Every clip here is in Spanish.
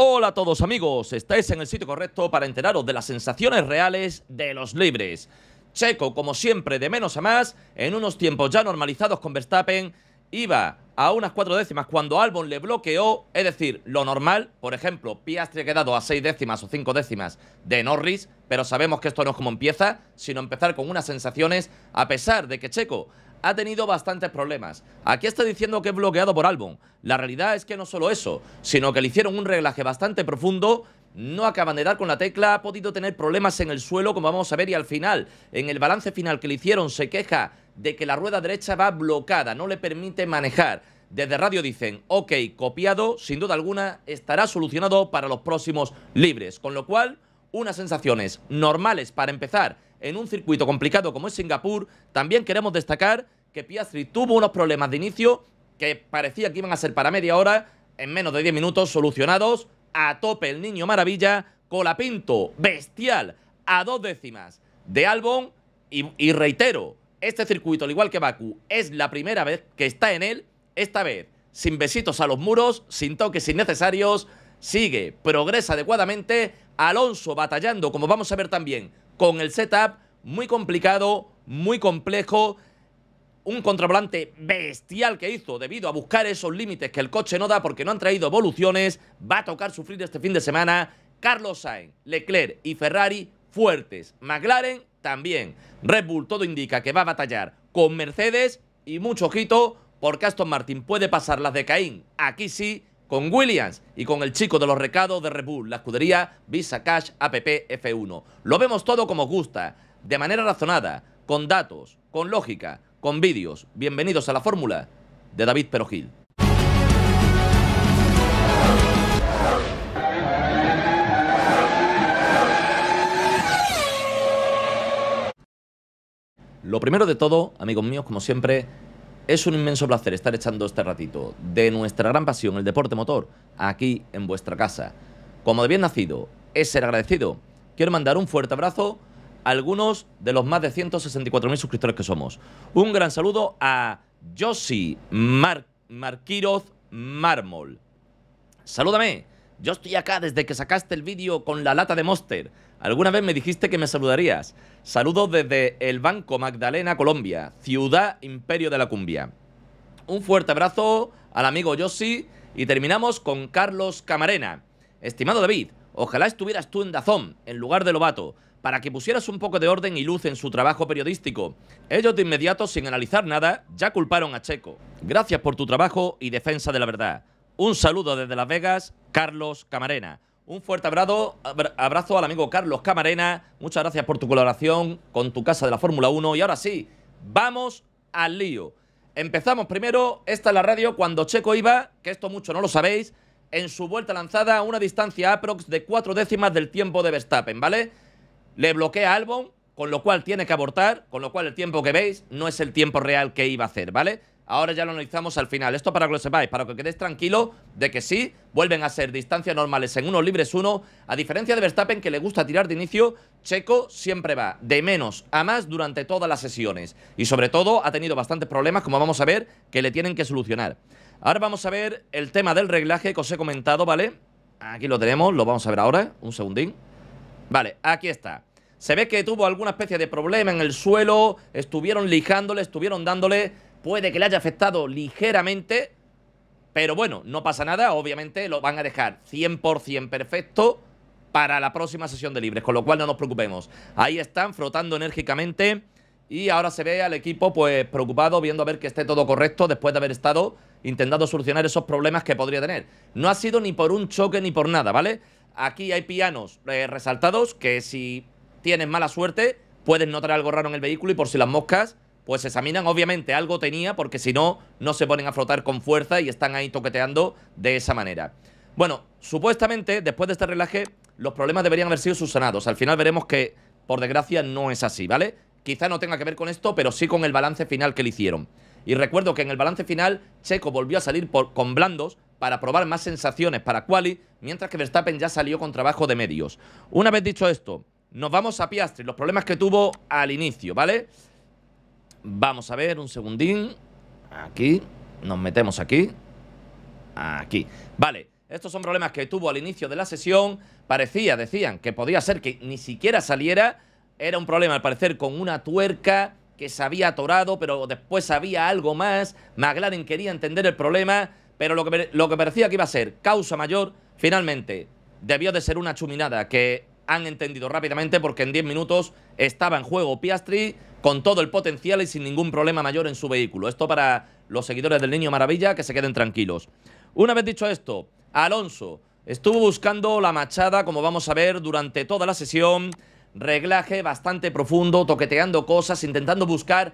Hola a todos amigos, estáis en el sitio correcto para enteraros de las sensaciones reales de los libres. Checo, como siempre, de menos a más, en unos tiempos ya normalizados con Verstappen, iba a unas cuatro décimas cuando Albon le bloqueó, es decir, lo normal, por ejemplo, Piastri ha quedado a seis décimas o cinco décimas de Norris, pero sabemos que esto no es como empieza, sino empezar con unas sensaciones, a pesar de que Checo ha tenido bastantes problemas. Aquí está diciendo que es bloqueado por álbum. La realidad es que no solo eso, sino que le hicieron un reglaje bastante profundo no acaban de dar con la tecla, ha podido tener problemas en el suelo, como vamos a ver, y al final, en el balance final que le hicieron, se queja de que la rueda derecha va bloqueada, no le permite manejar. Desde radio dicen, ok, copiado, sin duda alguna, estará solucionado para los próximos libres, con lo cual, unas sensaciones normales para empezar en un circuito complicado como es Singapur, también queremos destacar que Piastri tuvo unos problemas de inicio que parecía que iban a ser para media hora, en menos de 10 minutos solucionados, a tope el niño maravilla, Colapinto, bestial, a dos décimas de Albon y, y reitero, este circuito, al igual que Baku, es la primera vez que está en él, esta vez sin besitos a los muros, sin toques innecesarios, sigue, progresa adecuadamente, Alonso batallando, como vamos a ver también, con el setup muy complicado, muy complejo, un contravolante bestial que hizo debido a buscar esos límites que el coche no da porque no han traído evoluciones, va a tocar sufrir este fin de semana. Carlos Sainz, Leclerc y Ferrari fuertes, McLaren también. Red Bull todo indica que va a batallar con Mercedes y mucho ojito porque Aston Martin puede pasar las de Caín, aquí sí, con Williams y con el chico de los recados de Red Bull, la escudería Visa Cash App F1. Lo vemos todo como gusta, de manera razonada, con datos, con lógica, con vídeos. Bienvenidos a la fórmula de David Perogil. Lo primero de todo, amigos míos, como siempre, es un inmenso placer estar echando este ratito de nuestra gran pasión, el deporte motor, aquí en vuestra casa. Como de bien nacido, es ser agradecido. Quiero mandar un fuerte abrazo a algunos de los más de 164.000 suscriptores que somos. Un gran saludo a Josi Mar Marquiroz Mármol. Salúdame, yo estoy acá desde que sacaste el vídeo con la lata de Monster. Alguna vez me dijiste que me saludarías. Saludos desde el Banco Magdalena, Colombia, ciudad imperio de la cumbia. Un fuerte abrazo al amigo Yossi y terminamos con Carlos Camarena. Estimado David, ojalá estuvieras tú en Dazón, en lugar de Lobato, para que pusieras un poco de orden y luz en su trabajo periodístico. Ellos de inmediato, sin analizar nada, ya culparon a Checo. Gracias por tu trabajo y defensa de la verdad. Un saludo desde Las Vegas, Carlos Camarena. Un fuerte abrazo, al amigo Carlos Camarena. Muchas gracias por tu colaboración con tu casa de la Fórmula 1. Y ahora sí, vamos al lío. Empezamos primero, esta es la radio cuando Checo iba, que esto mucho no lo sabéis, en su vuelta lanzada a una distancia aprox de cuatro décimas del tiempo de Verstappen, ¿vale? Le bloquea Albon, con lo cual tiene que abortar, con lo cual el tiempo que veis no es el tiempo real que iba a hacer, ¿vale? Ahora ya lo analizamos al final. Esto para que lo sepáis, para que quedéis tranquilo de que sí, vuelven a ser distancias normales en unos libres uno. A diferencia de Verstappen, que le gusta tirar de inicio, Checo siempre va de menos a más durante todas las sesiones. Y sobre todo ha tenido bastantes problemas, como vamos a ver, que le tienen que solucionar. Ahora vamos a ver el tema del reglaje que os he comentado, ¿vale? Aquí lo tenemos, lo vamos a ver ahora, ¿eh? un segundín. Vale, aquí está. Se ve que tuvo alguna especie de problema en el suelo, estuvieron lijándole, estuvieron dándole Puede que le haya afectado ligeramente, pero bueno, no pasa nada. Obviamente lo van a dejar 100% perfecto para la próxima sesión de libres, con lo cual no nos preocupemos. Ahí están frotando enérgicamente y ahora se ve al equipo pues preocupado viendo a ver que esté todo correcto después de haber estado intentando solucionar esos problemas que podría tener. No ha sido ni por un choque ni por nada, ¿vale? Aquí hay pianos eh, resaltados que si tienes mala suerte pueden notar algo raro en el vehículo y por si las moscas pues examinan, obviamente algo tenía, porque si no, no se ponen a frotar con fuerza y están ahí toqueteando de esa manera. Bueno, supuestamente, después de este relaje, los problemas deberían haber sido subsanados. Al final veremos que, por desgracia, no es así, ¿vale? Quizá no tenga que ver con esto, pero sí con el balance final que le hicieron. Y recuerdo que en el balance final, Checo volvió a salir con blandos para probar más sensaciones para Quali, mientras que Verstappen ya salió con trabajo de medios. Una vez dicho esto, nos vamos a Piastri, los problemas que tuvo al inicio, ¿vale? Vamos a ver, un segundín. Aquí, nos metemos aquí. Aquí. Vale, estos son problemas que tuvo al inicio de la sesión. Parecía, decían, que podía ser que ni siquiera saliera. Era un problema, al parecer, con una tuerca que se había atorado, pero después había algo más. McLaren quería entender el problema, pero lo que, lo que parecía que iba a ser causa mayor, finalmente debió de ser una chuminada que han entendido rápidamente porque en 10 minutos estaba en juego Piastri con todo el potencial y sin ningún problema mayor en su vehículo. Esto para los seguidores del Niño Maravilla, que se queden tranquilos. Una vez dicho esto, Alonso estuvo buscando la machada, como vamos a ver, durante toda la sesión. Reglaje bastante profundo, toqueteando cosas, intentando buscar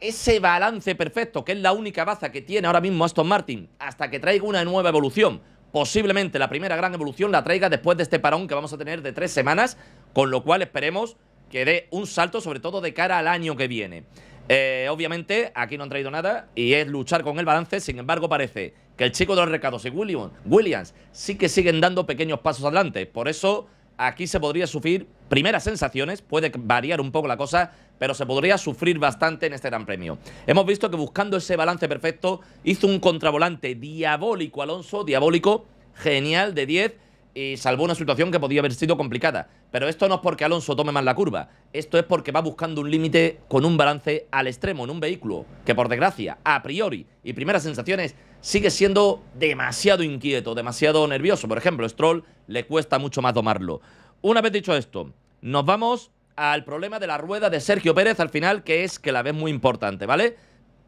ese balance perfecto, que es la única baza que tiene ahora mismo Aston Martin, hasta que traiga una nueva evolución. Posiblemente la primera gran evolución la traiga después de este parón que vamos a tener de tres semanas, con lo cual esperemos que dé un salto, sobre todo de cara al año que viene. Eh, obviamente, aquí no han traído nada y es luchar con el balance. Sin embargo, parece que el chico de los recados y Williams sí que siguen dando pequeños pasos adelante. Por eso, aquí se podría sufrir primeras sensaciones, puede variar un poco la cosa, pero se podría sufrir bastante en este Gran Premio. Hemos visto que buscando ese balance perfecto, hizo un contravolante diabólico Alonso, diabólico, genial, de 10 y salvó una situación que podía haber sido complicada. Pero esto no es porque Alonso tome más la curva, esto es porque va buscando un límite con un balance al extremo en un vehículo que por desgracia, a priori y primeras sensaciones, sigue siendo demasiado inquieto, demasiado nervioso. Por ejemplo, Stroll le cuesta mucho más domarlo. Una vez dicho esto, nos vamos al problema de la rueda de Sergio Pérez al final, que es que la ves muy importante, ¿vale?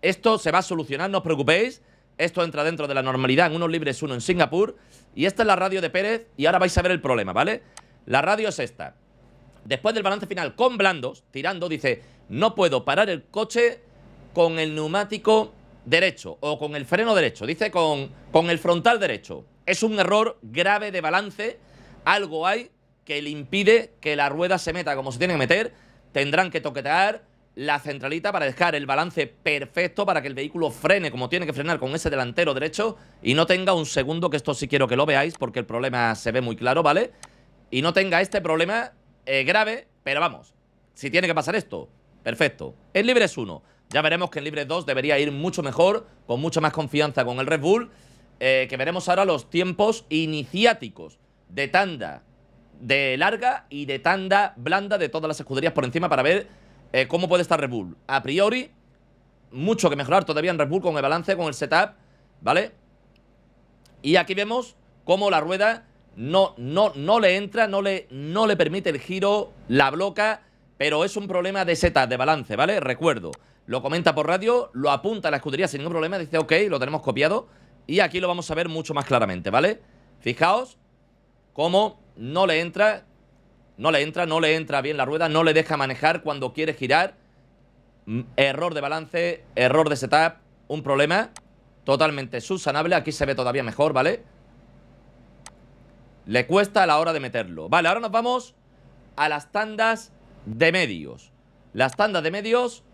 Esto se va a solucionar, no os preocupéis. Esto entra dentro de la normalidad en unos libres uno en Singapur. Y esta es la radio de Pérez. Y ahora vais a ver el problema, ¿vale? La radio es esta. Después del balance final con blandos, tirando, dice, no puedo parar el coche con el neumático derecho o con el freno derecho. Dice con, con el frontal derecho. Es un error grave de balance. Algo hay que le impide que la rueda se meta como se tiene que meter. Tendrán que toquetear, la centralita para dejar el balance perfecto para que el vehículo frene como tiene que frenar con ese delantero derecho y no tenga un segundo, que esto sí quiero que lo veáis porque el problema se ve muy claro, ¿vale? Y no tenga este problema eh, grave, pero vamos, si tiene que pasar esto, perfecto. En es 1, ya veremos que en libre 2 debería ir mucho mejor, con mucha más confianza con el Red Bull, eh, que veremos ahora los tiempos iniciáticos de tanda de larga y de tanda blanda de todas las escuderías por encima para ver eh, cómo puede estar Red Bull. A priori, mucho que mejorar todavía en Red Bull con el balance, con el setup, ¿vale? Y aquí vemos cómo la rueda no, no, no le entra, no le, no le permite el giro, la bloca, pero es un problema de setup, de balance, ¿vale? Recuerdo, lo comenta por radio, lo apunta a la escudería sin ningún problema, dice, ok, lo tenemos copiado, y aquí lo vamos a ver mucho más claramente, ¿vale? Fijaos cómo no le entra, no le entra, no le entra bien la rueda, no le deja manejar cuando quiere girar. Mm, error de balance, error de setup, un problema totalmente subsanable. Aquí se ve todavía mejor, ¿vale? Le cuesta a la hora de meterlo. Vale, ahora nos vamos a las tandas de medios. Las tandas de medios,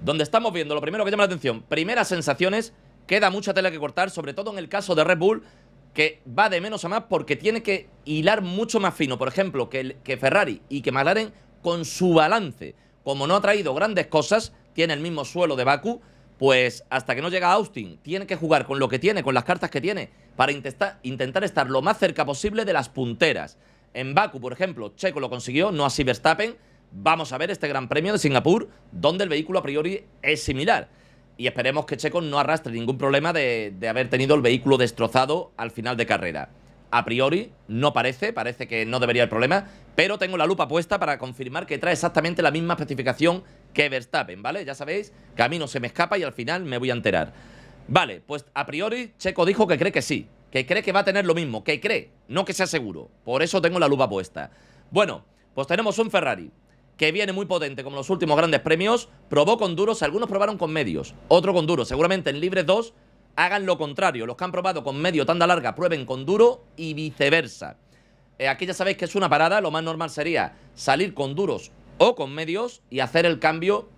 donde estamos viendo lo primero que llama la atención, primeras sensaciones, queda mucha tela que cortar, sobre todo en el caso de Red Bull, que va de menos a más porque tiene que hilar mucho más fino, por ejemplo, que, Ferrari y que McLaren con su balance. Como no ha traído grandes cosas, tiene el mismo suelo de Baku, pues hasta que no llega Austin, tiene que jugar con lo que tiene, con las cartas que tiene, para intentar estar lo más cerca posible de las punteras. En Baku, por ejemplo, Checo lo consiguió, no así Verstappen. Vamos a ver este Gran Premio de Singapur, donde el vehículo a priori es similar y esperemos que Checo no arrastre ningún problema de, haber tenido el vehículo destrozado al final de carrera. A priori, no parece, parece que no debería el problema, pero tengo la lupa puesta para confirmar que trae exactamente la misma especificación que Verstappen, ¿vale? Ya sabéis, camino se me escapa y al final me voy a enterar. Vale, pues a priori Checo dijo que cree que sí, que cree que va a tener lo mismo, que cree, no que sea seguro. Por eso tengo la lupa puesta. Bueno, pues tenemos un Ferrari que viene muy potente como los últimos grandes premios, probó con duros, algunos probaron con medios, otro con duros, Seguramente en Libre 2 hagan lo contrario, los que han probado con medio tanda larga prueben con duro y viceversa. Eh, aquí ya sabéis que es una parada, lo más normal sería salir con duros o con medios y hacer el cambio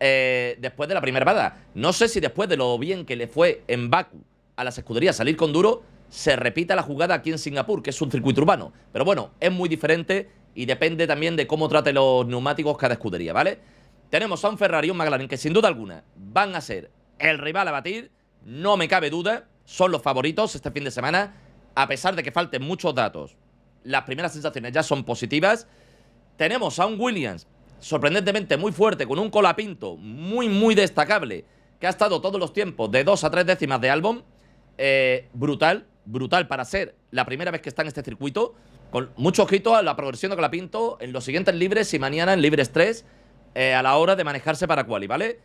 eh, después de la primera parada. No sé si después de lo bien que le fue en Baku a las escuderías salir con duro, se repita la jugada aquí en Singapur, que es un circuito urbano. Pero bueno, es muy diferente y depende también de cómo trate los neumáticos cada escudería, ¿vale? Tenemos a un Ferrari y un McLaren que sin duda alguna van a ser el rival a batir, no me cabe duda, son los favoritos este fin de semana, a pesar de que falten muchos datos. Las primeras sensaciones ya son positivas. Tenemos a un Williams sorprendentemente muy fuerte, con un colapinto muy, muy destacable, que ha estado todos los tiempos de dos a tres décimas de álbum. Eh, brutal, brutal para ser la primera vez que está en este circuito. Con mucho ojito a la progresión de Colapinto en los siguientes libres y mañana en libres 3 eh, a la hora de manejarse para quali, ¿vale?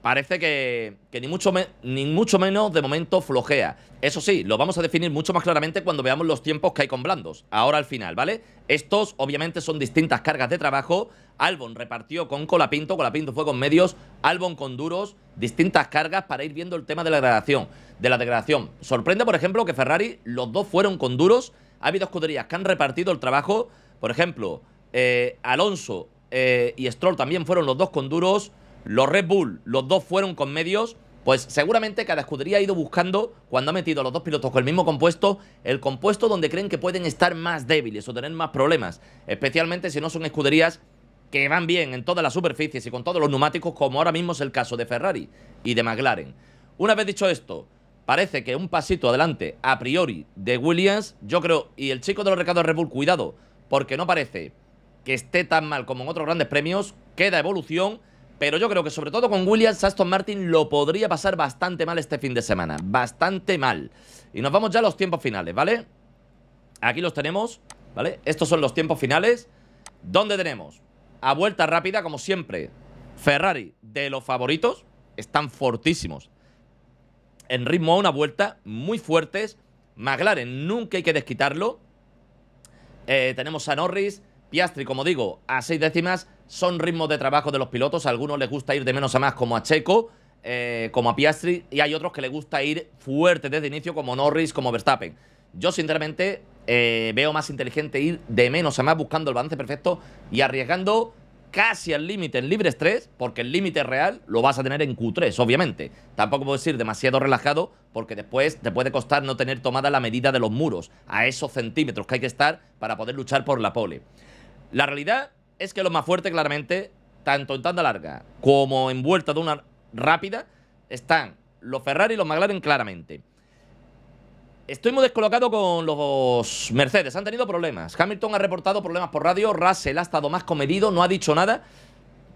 Parece que, que ni, mucho ni mucho menos de momento flojea. Eso sí, lo vamos a definir mucho más claramente cuando veamos los tiempos que hay con blandos. Ahora al final, ¿vale? Estos obviamente son distintas cargas de trabajo. Albon repartió con Colapinto, Colapinto fue con medios, Albon con duros, distintas cargas para ir viendo el tema de la degradación. De la degradación. Sorprende, por ejemplo, que Ferrari, los dos fueron con duros ha habido escuderías que han repartido el trabajo. Por ejemplo, eh, Alonso eh, y Stroll también fueron los dos con duros. Los Red Bull, los dos fueron con medios. Pues seguramente cada escudería ha ido buscando, cuando ha metido a los dos pilotos con el mismo compuesto, el compuesto donde creen que pueden estar más débiles o tener más problemas. Especialmente si no son escuderías que van bien en todas las superficies y con todos los neumáticos, como ahora mismo es el caso de Ferrari y de McLaren. Una vez dicho esto, parece que un pasito adelante, a priori, de Williams, yo creo, y el chico de los recados de Red Bull, cuidado, porque no parece que esté tan mal como en otros grandes premios, queda evolución, pero yo creo que sobre todo con Williams, Aston Martin lo podría pasar bastante mal este fin de semana, bastante mal. Y nos vamos ya a los tiempos finales, ¿vale? Aquí los tenemos, ¿vale? Estos son los tiempos finales, ¿Dónde tenemos a vuelta rápida, como siempre, Ferrari de los favoritos, están fortísimos en ritmo a una vuelta, muy fuertes. McLaren nunca hay que desquitarlo. Eh, tenemos a Norris, Piastri, como digo, a seis décimas. Son ritmos de trabajo de los pilotos. A algunos les gusta ir de menos a más, como a Checo, eh, como a Piastri. Y hay otros que les gusta ir fuerte desde inicio, como Norris, como Verstappen. Yo, sinceramente, eh, veo más inteligente ir de menos a más, buscando el balance perfecto y arriesgando casi al límite en libre estrés, porque el límite real lo vas a tener en Q3, obviamente. Tampoco puedes ir demasiado relajado, porque después te puede costar no tener tomada la medida de los muros, a esos centímetros que hay que estar para poder luchar por la pole. La realidad es que los más fuertes, claramente, tanto en tanda larga como en vuelta de una rápida, están los Ferrari y los McLaren claramente. Estoy muy descolocado con los Mercedes, han tenido problemas. Hamilton ha reportado problemas por radio, Russell ha estado más comedido, no ha dicho nada,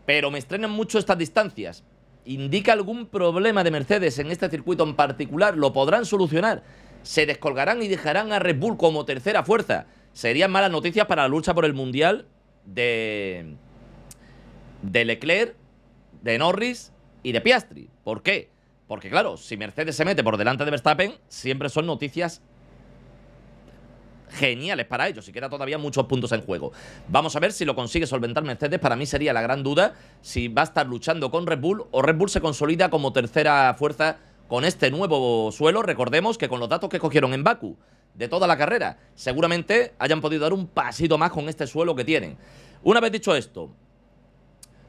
pero me estrenan mucho estas distancias. ¿Indica algún problema de Mercedes en este circuito en particular? ¿Lo podrán solucionar? ¿Se descolgarán y dejarán a Red Bull como tercera fuerza? Serían malas noticias para la lucha por el Mundial de, de Leclerc, de Norris y de Piastri. ¿Por qué? Porque claro, si Mercedes se mete por delante de Verstappen, siempre son noticias geniales para ellos y queda todavía muchos puntos en juego. Vamos a ver si lo consigue solventar Mercedes. Para mí sería la gran duda si va a estar luchando con Red Bull o Red Bull se consolida como tercera fuerza con este nuevo suelo. Recordemos que con los datos que cogieron en Baku de toda la carrera, seguramente hayan podido dar un pasito más con este suelo que tienen. Una vez dicho esto,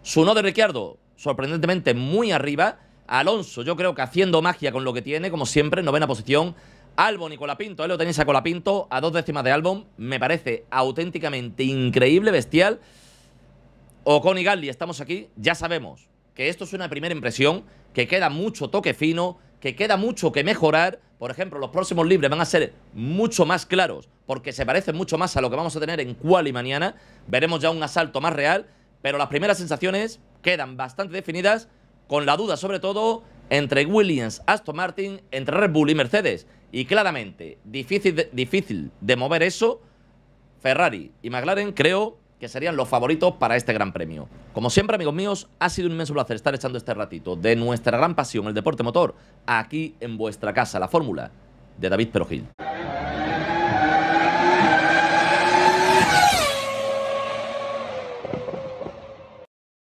su no de Ricciardo, sorprendentemente muy arriba Alonso, yo creo que haciendo magia con lo que tiene, como siempre, novena posición. Albon y Colapinto, él lo tenéis a Colapinto, a dos décimas de Albon. Me parece auténticamente increíble, bestial. ...o y Galli, estamos aquí. Ya sabemos que esto es una primera impresión, que queda mucho toque fino, que queda mucho que mejorar. Por ejemplo, los próximos libres van a ser mucho más claros, porque se parecen mucho más a lo que vamos a tener en y mañana. Veremos ya un asalto más real, pero las primeras sensaciones quedan bastante definidas con la duda sobre todo entre Williams, Aston Martin, entre Red Bull y Mercedes. Y claramente, difícil de, difícil de mover eso, Ferrari y McLaren creo que serían los favoritos para este gran premio. Como siempre, amigos míos, ha sido un inmenso placer estar echando este ratito de nuestra gran pasión, el deporte motor, aquí en vuestra casa, la fórmula de David Perogil.